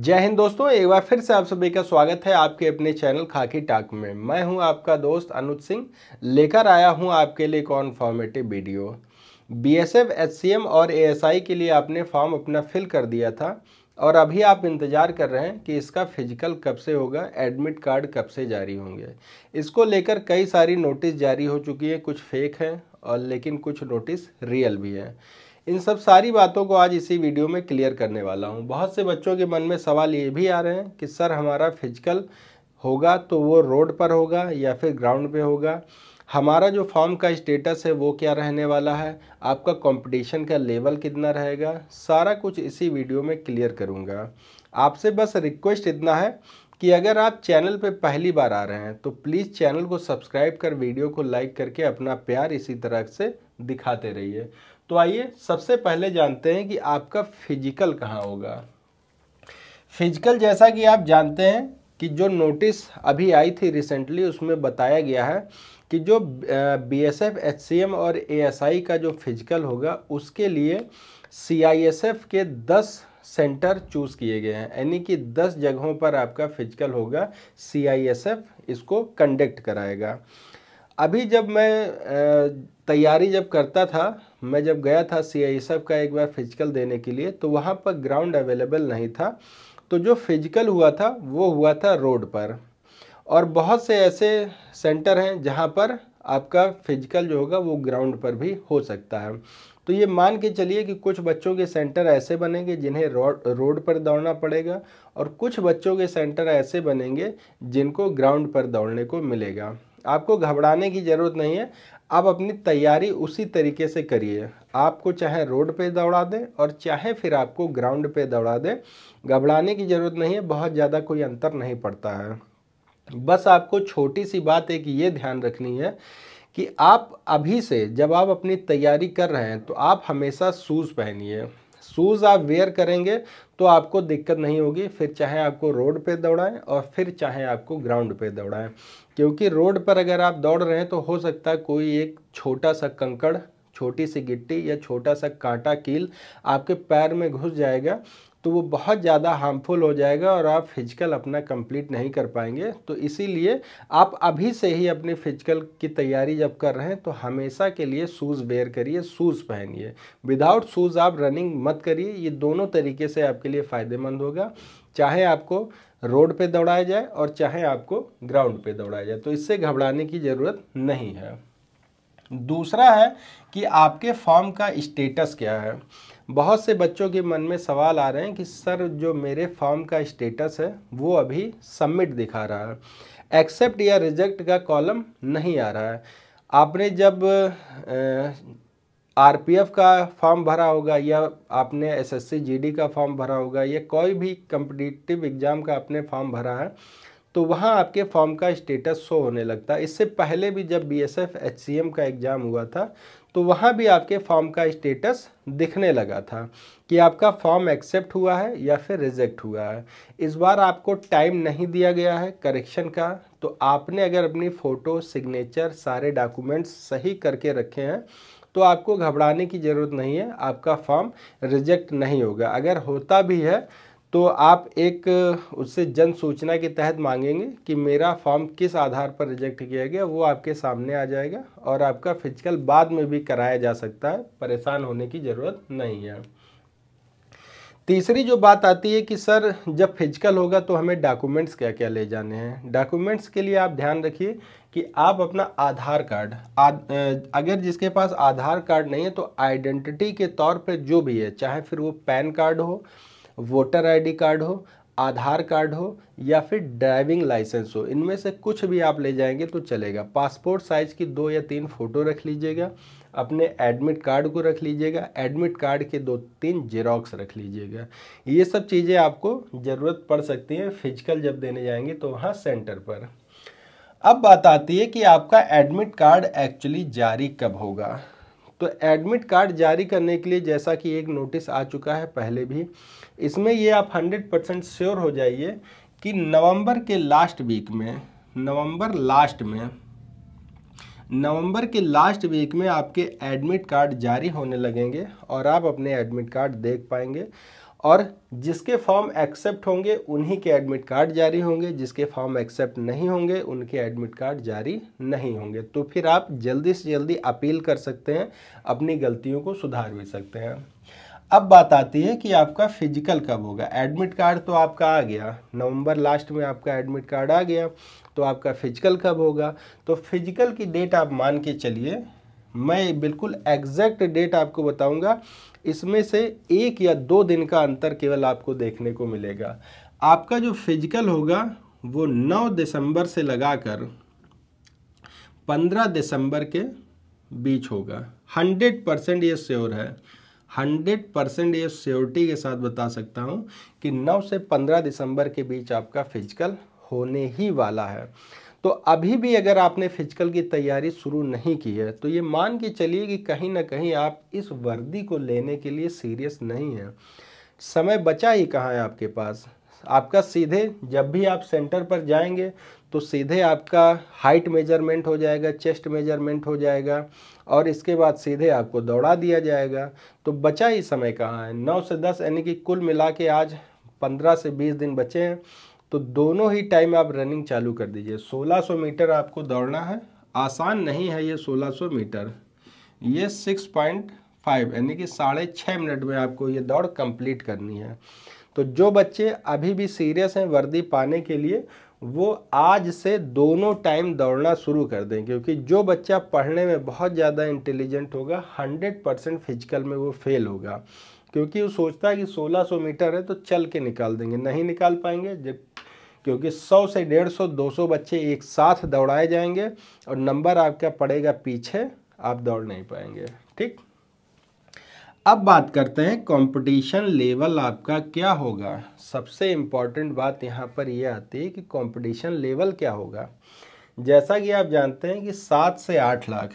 जय हिंद दोस्तों एक बार फिर से आप सभी का स्वागत है आपके अपने चैनल खाकी टाक में मैं हूं आपका दोस्त अनुज सिंह लेकर आया हूं आपके लिए एक फॉर्मेटिव वीडियो बीएसएफ एचसीएम और एएसआई के लिए आपने फॉर्म अपना फिल कर दिया था और अभी आप इंतज़ार कर रहे हैं कि इसका फिजिकल कब से होगा एडमिट कार्ड कब से जारी होंगे इसको लेकर कई सारी नोटिस जारी हो चुकी है कुछ फेक हैं और लेकिन कुछ नोटिस रियल भी है इन सब सारी बातों को आज इसी वीडियो में क्लियर करने वाला हूँ बहुत से बच्चों के मन में सवाल ये भी आ रहे हैं कि सर हमारा फिजिकल होगा तो वो रोड पर होगा या फिर ग्राउंड पे होगा हमारा जो फॉर्म का स्टेटस है वो क्या रहने वाला है आपका कंपटीशन का लेवल कितना रहेगा सारा कुछ इसी वीडियो में क्लियर करूँगा आपसे बस रिक्वेस्ट इतना है कि अगर आप चैनल पे पहली बार आ रहे हैं तो प्लीज़ चैनल को सब्सक्राइब कर वीडियो को लाइक करके अपना प्यार इसी तरह से दिखाते रहिए तो आइए सबसे पहले जानते हैं कि आपका फिजिकल कहाँ होगा फिजिकल जैसा कि आप जानते हैं कि जो नोटिस अभी आई थी रिसेंटली उसमें बताया गया है कि जो B S F H C M और ए एस आई का जो फिजिकल होगा उसके लिए सी आई एस एफ के दस सेंटर चूज़ किए गए हैं यानी कि दस जगहों पर आपका फिजिकल होगा सी आई एस एफ इसको कंडक्ट कराएगा अभी जब मैं तैयारी जब करता था मैं जब गया था सी आई का एक बार फिजिकल देने के लिए तो वहाँ पर ग्राउंड अवेलेबल नहीं था तो जो फिजिकल हुआ था वो हुआ था रोड पर और बहुत से ऐसे सेंटर हैं जहाँ पर आपका फिजिकल जो होगा वो ग्राउंड पर भी हो सकता है तो ये मान के चलिए कि कुछ बच्चों के सेंटर ऐसे बनेंगे जिन्हें रोड रोड पर दौड़ना पड़ेगा और कुछ बच्चों के सेंटर ऐसे बनेंगे जिनको ग्राउंड पर दौड़ने को मिलेगा आपको घबराने की ज़रूरत नहीं है आप अपनी तैयारी उसी तरीके से करिए आपको चाहे रोड पे दौड़ा दें और चाहे फिर आपको ग्राउंड पे दौड़ा दें घबराने की ज़रूरत नहीं है बहुत ज़्यादा कोई अंतर नहीं पड़ता है बस आपको छोटी सी बात एक ये ध्यान रखनी है कि आप अभी से जब आप अपनी तैयारी कर रहे हैं तो आप हमेशा शूज़ पहनिए शूज़ आप वेयर करेंगे तो आपको दिक्कत नहीं होगी फिर चाहे आपको रोड पे दौड़ाएं और फिर चाहे आपको ग्राउंड पे दौड़ाएं क्योंकि रोड पर अगर आप दौड़ रहे हैं तो हो सकता है कोई एक छोटा सा कंकड़ छोटी सी गिट्टी या छोटा सा कांटा कील आपके पैर में घुस जाएगा तो वो बहुत ज़्यादा हार्मफुल हो जाएगा और आप फिजिकल अपना कंप्लीट नहीं कर पाएंगे तो इसीलिए आप अभी से ही अपने फिजिकल की तैयारी जब कर रहे हैं तो हमेशा के लिए शूज़ वेयर करिए शूज़ पहनिए विदाउट शूज़ आप रनिंग मत करिए ये दोनों तरीके से आपके लिए फ़ायदेमंद होगा चाहे आपको रोड पर दौड़ाया जाए और चाहे आपको ग्राउंड पर दौड़ाया जाए तो इससे घबराने की ज़रूरत नहीं है दूसरा है कि आपके फॉर्म का स्टेटस क्या है बहुत से बच्चों के मन में सवाल आ रहे हैं कि सर जो मेरे फॉर्म का स्टेटस है वो अभी सबमिट दिखा रहा है एक्सेप्ट या रिजेक्ट का कॉलम नहीं आ रहा है आपने जब आरपीएफ का फॉर्म भरा होगा या आपने एसएससी जीडी का फॉर्म भरा होगा या कोई भी कम्पिटिटिव एग्ज़ाम का आपने फॉर्म भरा है तो वहाँ आपके फॉर्म का स्टेटस शो होने लगता है इससे पहले भी जब बीएसएफ एचसीएम का एग्ज़ाम हुआ था तो वहाँ भी आपके फॉर्म का स्टेटस दिखने लगा था कि आपका फॉर्म एक्सेप्ट हुआ है या फिर रिजेक्ट हुआ है इस बार आपको टाइम नहीं दिया गया है करेक्शन का तो आपने अगर अपनी फ़ोटो सिग्नेचर सारे डॉक्यूमेंट्स सही करके रखे हैं तो आपको घबराने की ज़रूरत नहीं है आपका फॉर्म रिजेक्ट नहीं होगा अगर होता भी है तो आप एक उससे जन सूचना के तहत मांगेंगे कि मेरा फॉर्म किस आधार पर रिजेक्ट किया गया वो आपके सामने आ जाएगा और आपका फिजिकल बाद में भी कराया जा सकता है परेशान होने की ज़रूरत नहीं है तीसरी जो बात आती है कि सर जब फिजिकल होगा तो हमें डॉक्यूमेंट्स क्या क्या ले जाने हैं डॉक्यूमेंट्स के लिए आप ध्यान रखिए कि आप अपना आधार कार्ड आद, अगर जिसके पास आधार कार्ड नहीं है तो आइडेंटिटी के तौर पर जो भी है चाहे फिर वो पैन कार्ड हो वोटर आईडी कार्ड हो आधार कार्ड हो या फिर ड्राइविंग लाइसेंस हो इनमें से कुछ भी आप ले जाएंगे तो चलेगा पासपोर्ट साइज़ की दो या तीन फ़ोटो रख लीजिएगा अपने एडमिट कार्ड को रख लीजिएगा एडमिट कार्ड के दो तीन जेरोक्स रख लीजिएगा ये सब चीज़ें आपको ज़रूरत पड़ सकती हैं फिजिकल जब देने जाएंगे तो वहाँ सेंटर पर अब बात आती है कि आपका एडमिट कार्ड एक्चुअली जारी कब होगा तो एडमिट कार्ड जारी करने के लिए जैसा कि एक नोटिस आ चुका है पहले भी इसमें ये आप हंड्रेड परसेंट श्योर हो जाइए कि नवंबर के लास्ट वीक में नवंबर लास्ट में नवंबर के लास्ट वीक में आपके एडमिट कार्ड जारी होने लगेंगे और आप अपने एडमिट कार्ड देख पाएंगे और जिसके फॉर्म एक्सेप्ट होंगे उन्हीं के एडमिट कार्ड जारी होंगे जिसके फॉर्म एक्सेप्ट नहीं होंगे उनके एडमिट कार्ड जारी नहीं होंगे तो फिर आप जल्दी से जल्दी अपील कर सकते हैं अपनी गलतियों को सुधार भी सकते हैं अब बात आती है कि आपका फिजिकल कब होगा एडमिट कार्ड तो आपका आ गया नवंबर लास्ट में आपका एडमिट कार्ड आ गया तो आपका फिजिकल कब होगा तो फिजिकल की डेट आप मान के चलिए मैं बिल्कुल एग्जैक्ट डेट आपको बताऊंगा इसमें से एक या दो दिन का अंतर केवल आपको देखने को मिलेगा आपका जो फिजिकल होगा वो 9 दिसंबर से लगाकर 15 दिसंबर के बीच होगा 100 परसेंट ये श्योर है 100 परसेंट ये श्योरिटी के साथ बता सकता हूँ कि 9 से 15 दिसंबर के बीच आपका फिजिकल होने ही वाला है तो अभी भी अगर आपने फिजिकल की तैयारी शुरू नहीं की है तो ये मान के चलिए कि कहीं ना कहीं आप इस वर्दी को लेने के लिए सीरियस नहीं हैं समय बचा ही कहाँ है आपके पास आपका सीधे जब भी आप सेंटर पर जाएंगे तो सीधे आपका हाइट मेजरमेंट हो जाएगा चेस्ट मेजरमेंट हो जाएगा और इसके बाद सीधे आपको दौड़ा दिया जाएगा तो बचा ही समय कहाँ है नौ से दस यानी कि कुल मिला के आज पंद्रह से बीस दिन बचे हैं तो दोनों ही टाइम आप रनिंग चालू कर दीजिए 1600 मीटर आपको दौड़ना है आसान नहीं है ये 1600 मीटर ये 6.5 यानी कि साढ़े छः मिनट में आपको ये दौड़ कंप्लीट करनी है तो जो बच्चे अभी भी सीरियस हैं वर्दी पाने के लिए वो आज से दोनों टाइम दौड़ना शुरू कर दें क्योंकि जो बच्चा पढ़ने में बहुत ज़्यादा इंटेलिजेंट होगा 100 परसेंट फिजिकल में वो फेल होगा क्योंकि वो सोचता है कि 1600 मीटर है तो चल के निकाल देंगे नहीं निकाल पाएंगे जब क्योंकि 100 से 150, 200 बच्चे एक साथ दौड़ाए जाएंगे और नंबर आपका पड़ेगा पीछे आप दौड़ नहीं पाएंगे ठीक अब बात करते हैं कंपटीशन लेवल आपका क्या होगा सबसे इम्पॉर्टेंट बात यहाँ पर यह आती है कि कंपटीशन लेवल क्या होगा जैसा कि आप जानते हैं कि सात से आठ लाख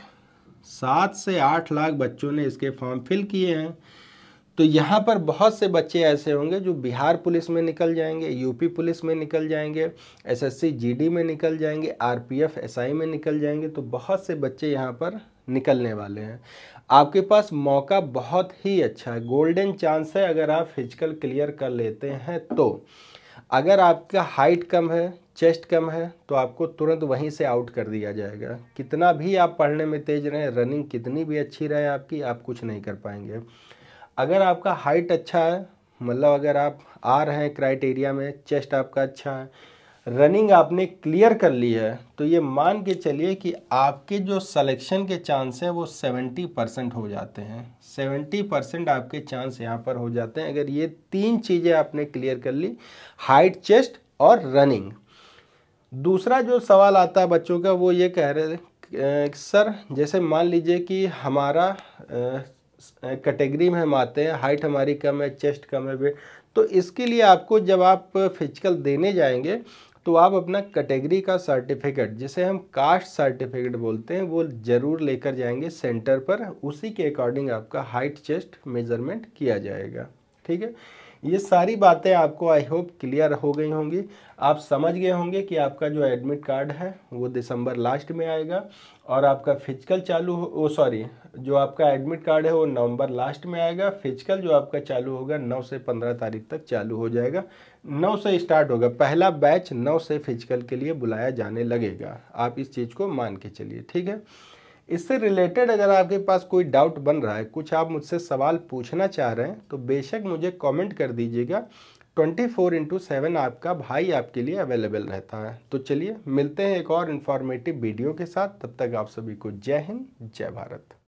सात से आठ लाख बच्चों ने इसके फॉर्म फिल किए हैं तो यहाँ पर बहुत से बच्चे ऐसे होंगे जो बिहार पुलिस में निकल जाएंगे यूपी पुलिस में निकल जाएंगे एसएससी जीडी में निकल जाएंगे आरपीएफ एसआई में निकल जाएंगे तो बहुत से बच्चे यहाँ पर निकलने वाले हैं आपके पास मौका बहुत ही अच्छा है गोल्डन चांस है अगर आप फिजिकल क्लियर कर लेते हैं तो अगर आपका हाइट कम है चेस्ट कम है तो आपको तुरंत वहीं से आउट कर दिया जाएगा कितना भी आप पढ़ने में तेज रहें रनिंग कितनी भी अच्छी रहे आपकी आप कुछ नहीं कर पाएंगे अगर आपका हाइट अच्छा है मतलब अगर आप आ रहे हैं क्राइटेरिया में चेस्ट आपका अच्छा है रनिंग आपने क्लियर कर ली है तो ये मान के चलिए कि आपके जो सिलेक्शन के चांस हैं वो सेवेंटी परसेंट हो जाते हैं सेवेंटी परसेंट आपके चांस यहाँ पर हो जाते हैं अगर ये तीन चीज़ें आपने क्लियर कर ली हाइट चेस्ट और रनिंग दूसरा जो सवाल आता है बच्चों का वो ये कह रहे सर जैसे मान लीजिए कि हमारा कैटेगरी में हम आते हैं हाइट हमारी कम है चेस्ट कम है वेट तो इसके लिए आपको जब आप फिजिकल देने जाएंगे तो आप अपना कैटेगरी का सर्टिफिकेट जिसे हम कास्ट सर्टिफिकेट बोलते हैं वो ज़रूर लेकर जाएंगे सेंटर पर उसी के अकॉर्डिंग आपका हाइट चेस्ट मेजरमेंट किया जाएगा ठीक है ये सारी बातें आपको आई होप क्लियर हो गई होंगी आप समझ गए होंगे कि आपका जो एडमिट कार्ड है वो दिसंबर लास्ट में आएगा और आपका फिजिकल चालू हो सॉरी जो आपका एडमिट कार्ड है वो नवंबर लास्ट में आएगा फिजिकल जो आपका चालू होगा नौ से पंद्रह तारीख तक चालू हो जाएगा नौ से स्टार्ट होगा पहला बैच नौ से फिजिकल के लिए बुलाया जाने लगेगा आप इस चीज़ को मान के चलिए ठीक है इससे रिलेटेड अगर आपके पास कोई डाउट बन रहा है कुछ आप मुझसे सवाल पूछना चाह रहे हैं तो बेशक मुझे कमेंट कर दीजिएगा ट्वेंटी फोर इंटू सेवन आपका भाई आपके लिए अवेलेबल रहता है तो चलिए मिलते हैं एक और इन्फॉर्मेटिव वीडियो के साथ तब तक आप सभी को जय हिंद जय भारत